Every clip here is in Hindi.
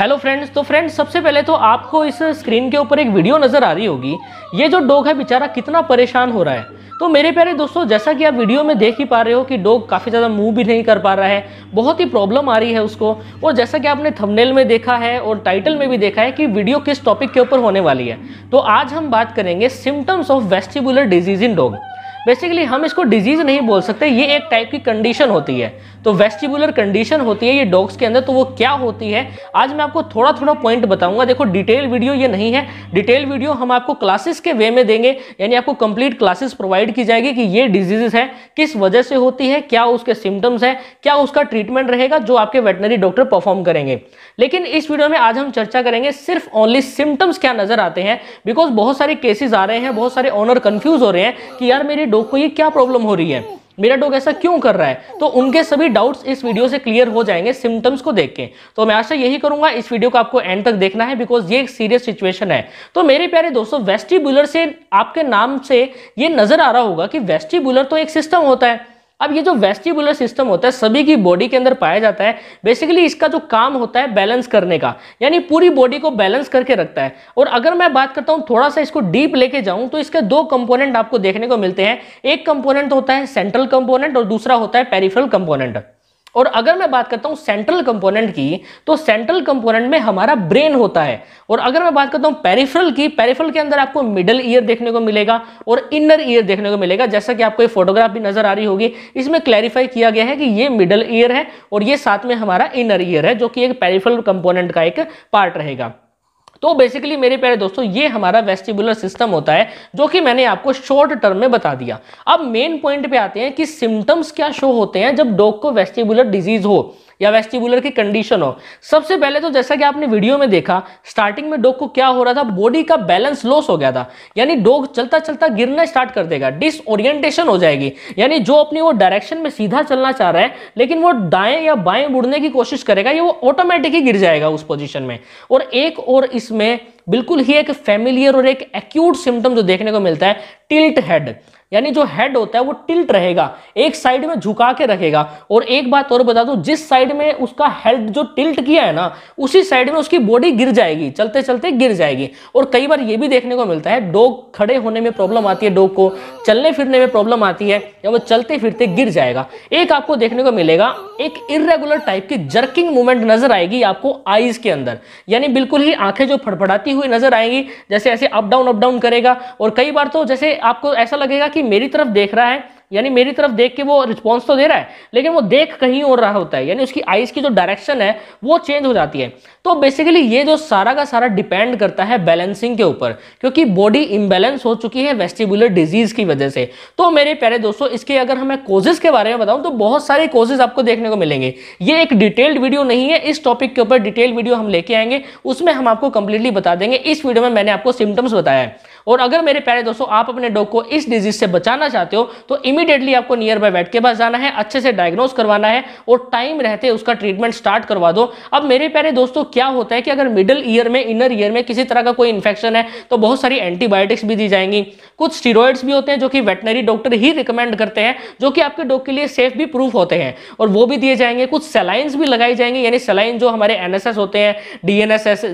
हेलो फ्रेंड्स तो फ्रेंड्स सबसे पहले तो आपको इस स्क्रीन के ऊपर एक वीडियो नज़र आ रही होगी ये जो डॉग है बेचारा कितना परेशान हो रहा है तो मेरे प्यारे दोस्तों जैसा कि आप वीडियो में देख ही पा रहे हो कि डॉग काफ़ी ज़्यादा मूव भी नहीं कर पा रहा है बहुत ही प्रॉब्लम आ रही है उसको और जैसा कि आपने थंबनेल में देखा है और टाइटल में भी देखा है कि वीडियो किस टॉपिक के ऊपर होने वाली है तो आज हम बात करेंगे symptoms of vestibular disease in dog basically हम इसको डिजीज नहीं बोल सकते ये एक टाइप की कंडीशन होती है तो वेस्टिबुलर कंडीशन होती है ये डॉग्स के अंदर तो वो क्या होती है आज मैं आपको थोड़ा थोड़ा पॉइंट बताऊंगा देखो डिटेल वीडियो ये नहीं है डिटेल वीडियो हम आपको क्लासेस के वे में देंगे यानी आपको कंप्लीट क्लासेस प्रोवाइड की जाएगी कि ये डिजीजेस है किस वजह से होती है क्या उसके सिम्टम्स है क्या उसका ट्रीटमेंट रहेगा जो आपके वेटनरी डॉक्टर परफॉर्म करेंगे लेकिन इस वीडियो में आज हम चर्चा करेंगे सिर्फ ओनली सिम्टम्स क्या नजर आते हैं बिकॉज बहुत सारे केसेज आ रहे हैं बहुत सारे ऑनर कंफ्यूज हो रहे हैं कि यार मेरी डॉग को ये क्या प्रॉब्लम हो रही है मेरा डॉग ऐसा क्यों कर रहा है तो उनके सभी डाउट्स इस वीडियो से क्लियर हो जाएंगे सिम्टम्स को देख के तो मैं आशा यही करूंगा इस वीडियो को आपको एंड तक देखना है बिकॉज ये एक सीरियस सिचुएशन है तो मेरे प्यारे दोस्तों वेस्टिबुलर से आपके नाम से ये नजर आ रहा होगा कि वेस्टिबुलर तो एक सिस्टम होता है अब ये जो वेस्टिबुलर सिस्टम होता है सभी की बॉडी के अंदर पाया जाता है बेसिकली इसका जो काम होता है बैलेंस करने का यानी पूरी बॉडी को बैलेंस करके रखता है और अगर मैं बात करता हूँ थोड़ा सा इसको डीप लेके जाऊँ तो इसके दो कंपोनेंट आपको देखने को मिलते हैं एक कंपोनेंट होता है सेंट्रल कंपोनेंट और दूसरा होता है पेरीफ्रल कंपोनेंट और अगर मैं बात करता हूं सेंट्रल कंपोनेंट की तो सेंट्रल कंपोनेंट में हमारा ब्रेन होता है और अगर मैं बात करता हूं पेरिफेरल की पेरिफेरल के अंदर आपको मिडल ईयर देखने को मिलेगा और इनर ईयर देखने को मिलेगा जैसा कि आपको ये फोटोग्राफ भी नजर आ रही होगी इसमें क्लैरिफाई किया गया है कि ये मिडल ईयर है और ये साथ में हमारा इनर ईयर है जो कि एक पेरिफेरल कंपोनेंट का एक पार्ट रहेगा तो बेसिकली मेरे प्यारे दोस्तों ये हमारा वेस्टिबुलर सिस्टम होता है जो कि मैंने आपको शॉर्ट टर्म में बता दिया अब मेन पॉइंट पे आते हैं कि सिम्टम्स क्या शो होते हैं जब डॉग को वेस्टिबुलर डिजीज हो या वेस्टिबुलर की कंडीशन हो सबसे पहले तो जैसा कि आपने वीडियो में देखा स्टार्टिंग में डॉग को क्या हो रहा था बॉडी का बैलेंस लॉस हो गया था यानी डॉग चलता चलता गिरना स्टार्ट कर देगा डिसओरिएंटेशन हो जाएगी यानी जो अपनी वो डायरेक्शन में सीधा चलना चाह रहा है लेकिन वो दाएं या बाएं मुड़ने की कोशिश करेगा ये वो ऑटोमेटिक ही गिर जाएगा उस पोजिशन में और एक और इसमें बिल्कुल ही एक फेमिलियर और एक एक्यूट सिम्टम जो देखने को मिलता है टिल्ट हेड यानी जो हेड होता है वो टिल्ट रहेगा एक साइड में झुका के रखेगा और एक बात और बता दूं जिस साइड में उसका हेड जो टिल्ट किया है ना उसी साइड में उसकी बॉडी गिर जाएगी चलते चलते गिर जाएगी और कई बार ये भी देखने को मिलता है डॉग खड़े होने में प्रॉब्लम आती है डॉग को चलने फिरने में प्रॉब्लम आती है या वो चलते फिरते गिर जाएगा एक आपको देखने को मिलेगा एक इरेगुलर टाइप की जर्किंग मूवमेंट नजर आएगी आपको आईज के अंदर यानी बिल्कुल ही आंखें जो फड़फड़ाती हुई नजर आएंगी जैसे ऐसे अप डाउन अप डाउन करेगा और कई बार तो जैसे आपको ऐसा लगेगा कि कि मेरी तरफ देख रहा है यानी मेरी तरफ देख के वो रिस्पॉन्स तो दे रहा है लेकिन वो देख कहीं और रहा होता है यानी उसकी आइज़ की जो डायरेक्शन है वो चेंज हो जाती है तो बेसिकली ये जो सारा का सारा डिपेंड करता है बैलेंसिंग के ऊपर क्योंकि बॉडी इम्बेलेंस हो चुकी है वेस्टिबुलर डिजीज़ की वजह से तो मेरे प्यारे दोस्तों इसके अगर हमें कोजेज के बारे में बताऊँ तो बहुत सारे कोजेज आपको देखने को मिलेंगे ये एक डिटेल्ड वीडियो नहीं है इस टॉपिक के ऊपर डिटेल्ड वीडियो हम लेके आएंगे उसमें हम आपको कंप्लीटली बता देंगे इस वीडियो में मैंने आपको सिम्टम्स बताया है और अगर मेरे प्यारे दोस्तों आप अपने डॉग को इस डिजीज से बचाना चाहते हो तो इमीडिएटली आपको नियर बाय वेट के पास जाना है अच्छे से डायग्नोज करवाना है और टाइम रहते उसका ट्रीटमेंट स्टार्ट करवा दो अब मेरे प्यारे दोस्तों क्या होता है कि अगर मिडिल ईयर में इनर ईयर में किसी तरह का कोई इन्फेक्शन है तो बहुत सारी एंटीबायोटिक्स भी दी जाएंगी कुछ स्टीरोइड्स भी होते हैं जो कि वेटनरी डॉक्टर ही रिकमेंड करते हैं जो कि आपके डॉग के लिए सेफ भी प्रूफ होते हैं और वो भी दिए जाएंगे कुछ सेलाइंस भी लगाई जाएंगी यानी सेलाइन जो हमारे एनएसएस होते हैं डीएनएसएस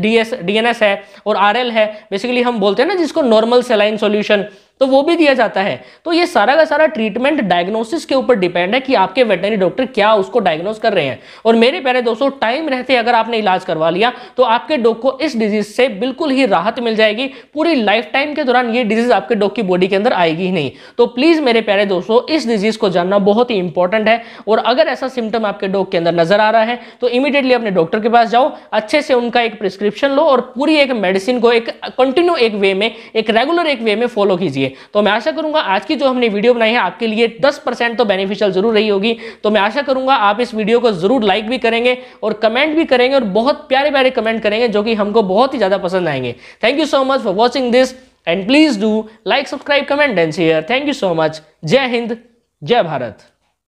डीएस डीएनएस है और आरएल है बेसिकली हम बोलते बोलते हैं ना जिसको नॉर्मल सेलाइन सोल्यूशन तो वो भी दिया जाता है तो ये सारा का सारा ट्रीटमेंट डायग्नोसिस के ऊपर डिपेंड है कि आपके वेटनरी डॉक्टर क्या उसको डायग्नोस कर रहे हैं और मेरे प्यारे दोस्तों टाइम रहते अगर आपने इलाज करवा लिया तो आपके डॉग को इस डिजीज से बिल्कुल ही राहत मिल जाएगी पूरी लाइफ टाइम के दौरान ये डिजीज आपके डॉग की बॉडी के अंदर आएगी ही नहीं तो प्लीज मेरे प्यारे दोस्तों इस डिजीज को जानना बहुत ही इंपॉर्टेंट है और अगर ऐसा सिम्टम आपके डॉग के अंदर नजर आ रहा है तो इमीडिएटली अपने डॉक्टर के पास जाओ अच्छे से उनका एक प्रिस्क्रिप्शन लो और पूरी एक मेडिसिन को एक कंटिन्यू एक वे में एक रेगुलर एक वे में फॉलो कीजिए चाहिए तो मैं आशा करूंगा आज की जो हमने वीडियो बनाई है आपके लिए दस तो बेनिफिशियल जरूर रही होगी तो मैं आशा करूंगा आप इस वीडियो को जरूर लाइक भी करेंगे और कमेंट भी करेंगे और बहुत प्यारे प्यारे कमेंट करेंगे जो कि हमको बहुत ही ज़्यादा पसंद आएंगे thank you so much for watching this and please do like subscribe comment and share thank you so much जय हिंद जय भारत